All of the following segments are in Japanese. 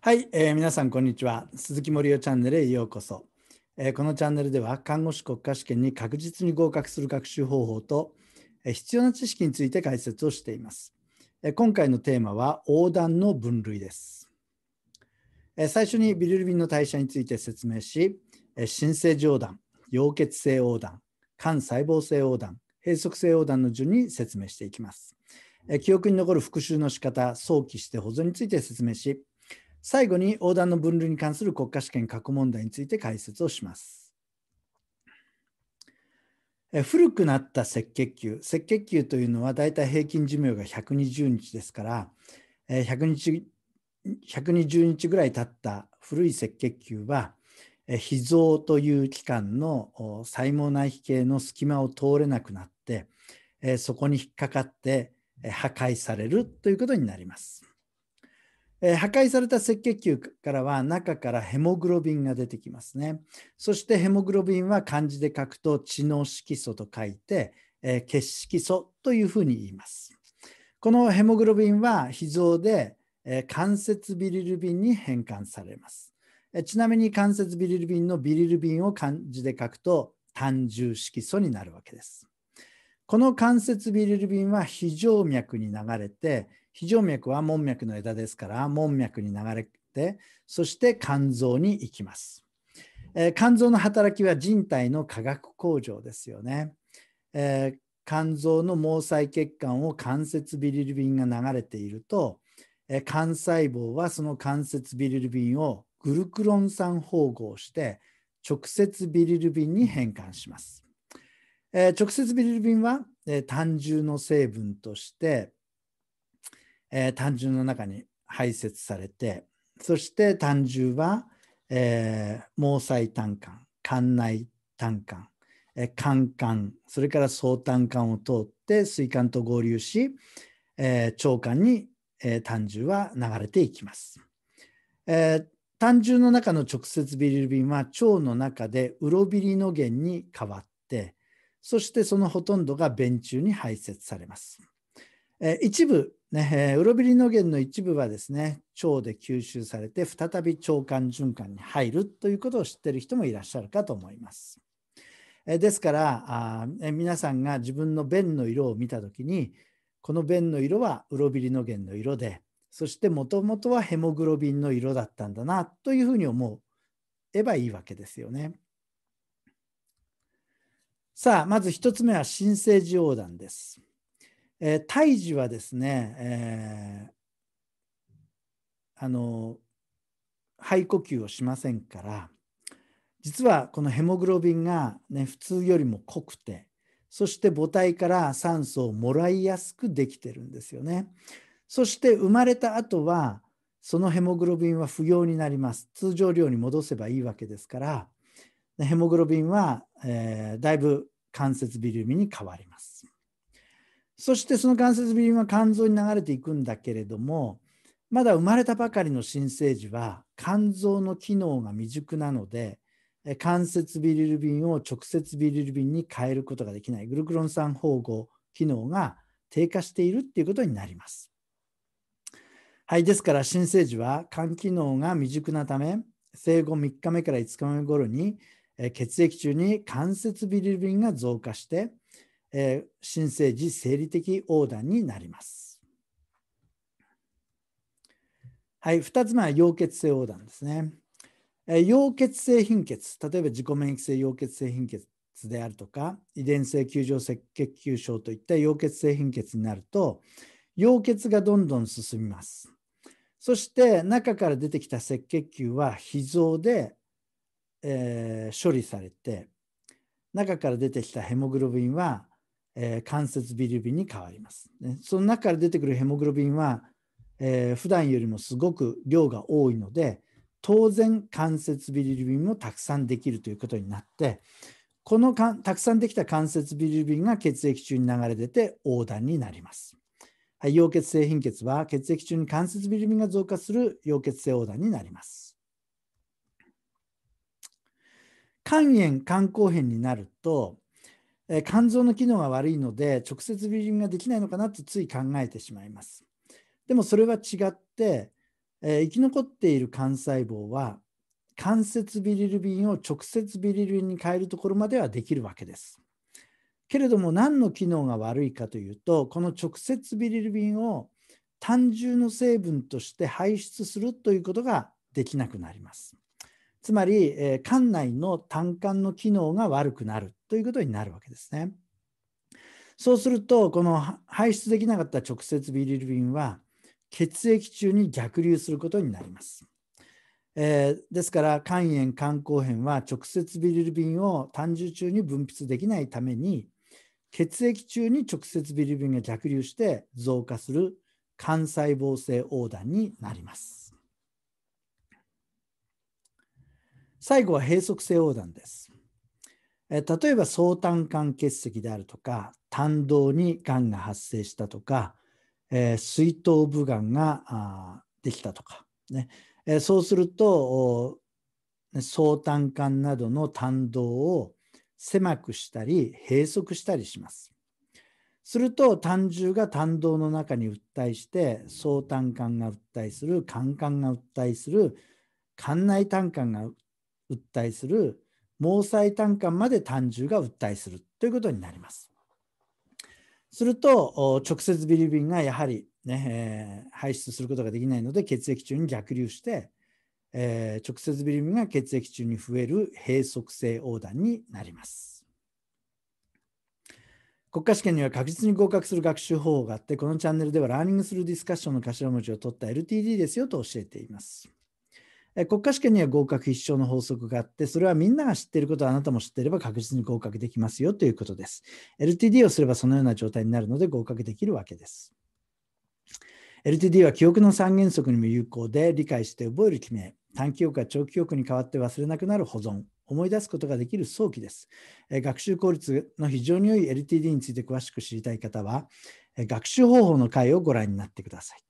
はい、えー、皆さんこんにちは。鈴木森生チャンネルへようこそ、えー、このチャンネルでは看護師国家試験に確実に合格する学習方法と、えー、必要な知識について解説をしています。えー、今回のテーマは横断の分類です。えー、最初にビルルビンの代謝について説明し、えー、新生上段、溶血性横断、肝細胞性横断、閉塞性横断の順に説明していきます。記憶に残る復習の仕方、早期して保存について説明し、最後に横断の分類に関する国家試験核問題について解説をします。古くなった赤血球赤血球というのはだいたい平均寿命が120日ですから100日120日ぐらい経った古い赤血球は脾臓という器官の細胞内皮系の隙間を通れなくなってそこに引っかかって破壊されるということになります。えー、破壊された赤血球からは中からヘモグロビンが出てきますね。そしてヘモグロビンは漢字で書くと知能色素と書いて、えー、血色素というふうに言います。このヘモグロビンは脾臓で、えー、関節ビリルビンに変換されます。えー、ちなみに関節ビリルビンのビリルビンを漢字で書くと単重色素になるわけです。この関節ビリルビンは非常脈に流れて非常脈は門脈の枝ですから門脈に流れてそして肝臓に行きます、えー、肝臓の働きは人体の化学工場ですよね、えー、肝臓の毛細血管を関節ビリルビンが流れていると、えー、肝細胞はその関節ビリルビンをグルクロン酸包合して直接ビリルビンに変換します、え直接ビリルビンは、え単純の成分としてえー、単純の中に排泄されてそして胆汁は、えー、毛細胆管管内胆管、えー、管それから総胆管を通って水管と合流し、えー、腸管に、えー、単純は流れていきます。えー胆汁の中の直接ビリルビンは腸の中でウロビリの原に変わってそしてそのほとんどが便中に排泄されますえ一部ねえー、ウロビリノゲンの一部はですね腸で吸収されて再び腸管循環に入るということを知っている人もいらっしゃるかと思います。えー、ですからあ、えー、皆さんが自分の便の色を見た時にこの便の色はウロビリノゲンの色でそしてもともとはヘモグロビンの色だったんだなというふうに思えばいいわけですよね。さあまず1つ目は新生児横断です。えー、胎児はですね、えー、あの肺呼吸をしませんから実はこのヘモグロビンが、ね、普通よりも濃くてそして母体から酸素をもらいやすくできてるんですよね。そして生まれた後はそのヘモグロビンは不要になります。通常量に戻せばいいわけですからヘモグロビンは、えー、だいぶ関節ビリュミに変わります。そしてその関節ビリンは肝臓に流れていくんだけれども、まだ生まれたばかりの新生児は肝臓の機能が未熟なので、関節ビリルビンを直接ビリルビンに変えることができないグルクロン酸包合機能が低下しているっていうことになります。はい、ですから新生児は肝機能が未熟なため、生後3日目から5日目頃に血液中に関節ビリルビンが増加して、え新生児生理的横断になります。はい、2つ目は溶血性横断ですね。え溶血性貧血、例えば自己免疫性溶血性貧血であるとか、遺伝性球状赤血球症といった溶血性貧血になると、溶血がどんどん進みます。そして中から出てきた赤血球は脾臓で、えー、処理されて中から出てきたヘモグロビンはえー、関節ビリビに変わります、ね。その中から出てくるヘモグロビンは、えー、普段よりもすごく量が多いので当然関節ビリビンもたくさんできるということになってこのかたくさんできた関節ビリビンが血液中に流れ出て横断になります。はい、溶血性貧血は血液中に関節ビリビンが増加する溶血性横断になります。肝炎肝硬変になるとえ肝臓の機能が悪いので直接ビーリングができないのかなとつい考えてしまいます。でもそれは違って、えー、生き残っている幹細胞は関節ビリルビンを直接ビリルビンに変えるところまではできるわけです。けれども何の機能が悪いかというとこの直接ビリルビンを単純の成分として排出するということができなくなります。つまり、えー、内の単管の機能が悪くなるということになるわけですね。そうすると、この排出できなかった直接ビリルビンは、血液中に逆流することになります。えー、ですから、肝炎、肝硬変は直接ビリルビンを胆汁中に分泌できないために、血液中に直接ビリルビンが逆流して増加する肝細胞性横断になります。最後は閉塞性横断です。例えば相胆管結石であるとか胆道にがんが発生したとか、えー、水頭部がんができたとか、ねえー、そうすると相胆管などの胆道を狭くしたり閉塞したりします。すると胆汁が胆道の中に訴えして相胆管が訴えする肝管が訴えする肝内胆管が訴えする毛細胆管まで胆汁が訴えするということになります。すると直接ビリビンがやはり、ねえー、排出することができないので血液中に逆流して、えー、直接ビリビンが血液中に増える閉塞性横断になります。国家試験には確実に合格する学習方法があってこのチャンネルではラーニングするディスカッションの頭文字を取った LTD ですよと教えています。国家試験には合格必勝の法則があって、それはみんなが知っていることをあなたも知っていれば確実に合格できますよということです。LTD をすればそのような状態になるので合格できるわけです。LTD は記憶の三原則にも有効で、理解して覚える記め、短期記憶が長期記憶に変わって忘れなくなる保存、思い出すことができる早期です。学習効率の非常に良い LTD について詳しく知りたい方は、学習方法の回をご覧になってください。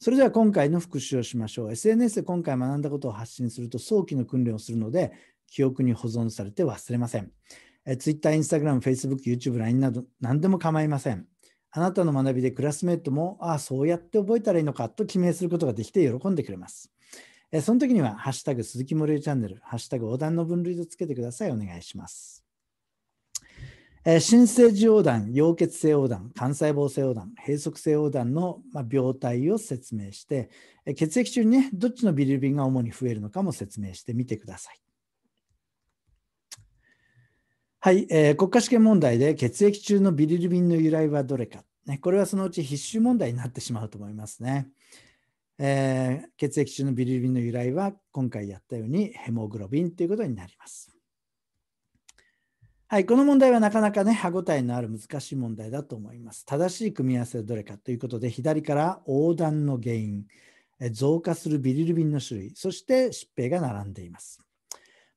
それでは今回の復習をしましょう。SNS で今回学んだことを発信すると早期の訓練をするので、記憶に保存されて忘れません。Twitter、Instagram、Facebook、YouTube、LINE など何でも構いません。あなたの学びでクラスメートも、ああ、そうやって覚えたらいいのかと記名することができて喜んでくれます。その時には、ハッシュタグ鈴木森れチャンネル、ハッシュタグ横断の分類とつけてください。お願いします。え新生児横断、溶血性横断、幹細胞性横断、閉塞性横断の、ま病態を説明して、え血液中にね、どっちのビリルビンが主に増えるのかも説明してみてください。はい、えー、国家試験問題で血液中のビリルビンの由来はどれか、ね、これはそのうち必修問題になってしまうと思いますね。えー、血液中のビリルビンの由来は今回やったようにヘモグロビンということになります。はい、この問題はなかなかね、歯ごたえのある難しい問題だと思います。正しい組み合わせはどれかということで、左から横断の原因、増加するビリルビンの種類、そして疾病が並んでいます。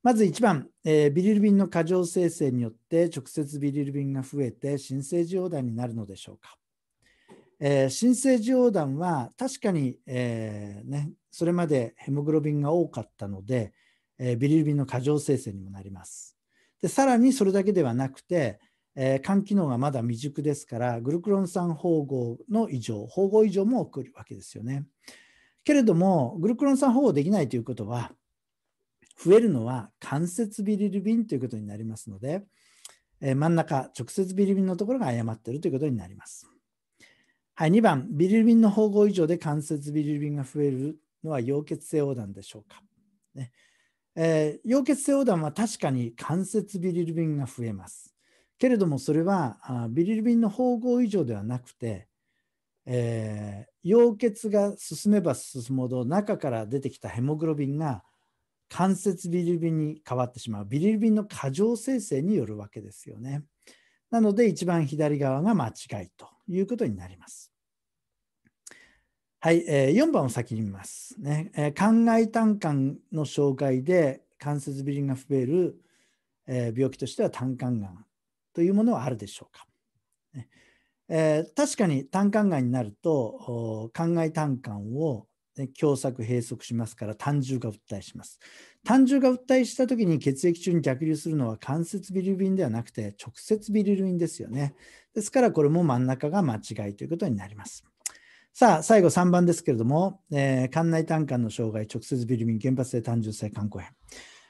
まず1番、えー、ビリルビンの過剰生成によって直接ビリルビンが増えて新生児横断になるのでしょうか。えー、新生児横断は確かに、えー、ね、それまでヘモグロビンが多かったので、えビリルビンの過剰生成にもなります。でさらにそれだけではなくて、えー、肝機能がまだ未熟ですからグルクロン酸包合の異常包合異常も起こるわけですよね。けれどもグルクロン酸包合できないということは増えるのは関節ビリルビンということになりますので、えー、真ん中直接ビリルビンのところが誤っているということになります。はい、2番ビリルビンの包合異常で関節ビリルビンが増えるのは溶血性横断でしょうか。ねえー、溶血性横断は確かに関節ビリルビンが増えます。けれどもそれはあビリルビンの縫合異常ではなくて、えー、溶血が進めば進むほど中から出てきたヘモグロビンが関節ビリルビンに変わってしまうビリルビンの過剰生成によるわけですよね。なので一番左側が間違いということになります。はい、えー、4番を先に見ます、ねえー、考え単管の障害で関節ビリンが増える、えー、病気としては単管がんというものはあるでしょうか、ねえー、確かに単管がんになると考え単管を狭窄閉塞しますから胆汁が訴えします胆汁が訴えした時に血液中に逆流するのは関節ビリルビンではなくて直接ビリルインですよねですからこれも真ん中が間違いということになりますさあ、最後3番ですけれども、えー、館内胆管の障害、直接ビルミン原発性単純性肝硬変。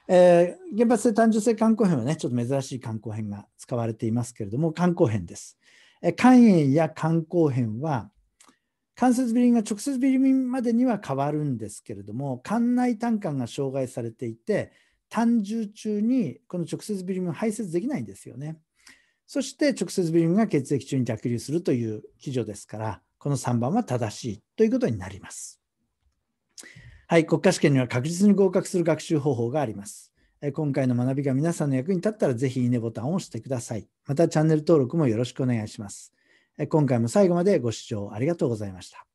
えー、原発性単純性肝硬変はね、ちょっと珍しい肝硬変が使われていますけれども、肝硬変です。えー、肝炎や肝硬変は、関節ビリミンが直接ビリミンまでには変わるんですけれども、肝内胆管が障害されていて、胆汁中にこの直接ビリミンを排泄できないんですよね。そして直接ビリミンが血液中に逆流するという基準ですから、この3番は正しいということになります。はい、国家試験には確実に合格する学習方法があります。今回の学びが皆さんの役に立ったら、ぜひいいねボタンを押してください。またチャンネル登録もよろしくお願いします。今回も最後までご視聴ありがとうございました。